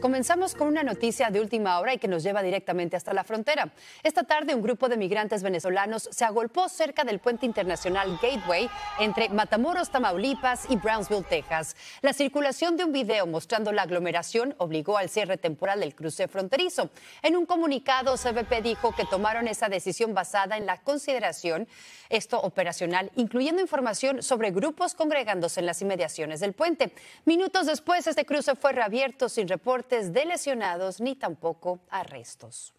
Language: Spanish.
Comenzamos con una noticia de última hora y que nos lleva directamente hasta la frontera. Esta tarde un grupo de migrantes venezolanos se agolpó cerca del puente internacional Gateway entre Matamoros, Tamaulipas y Brownsville, Texas. La circulación de un video mostrando la aglomeración obligó al cierre temporal del cruce fronterizo. En un comunicado, CBP dijo que tomaron esa decisión basada en la consideración, esto operacional, incluyendo información sobre grupos congregándose en las inmediaciones del puente. Minutos después, este cruce fue reabierto sin reporte de lesionados ni tampoco arrestos.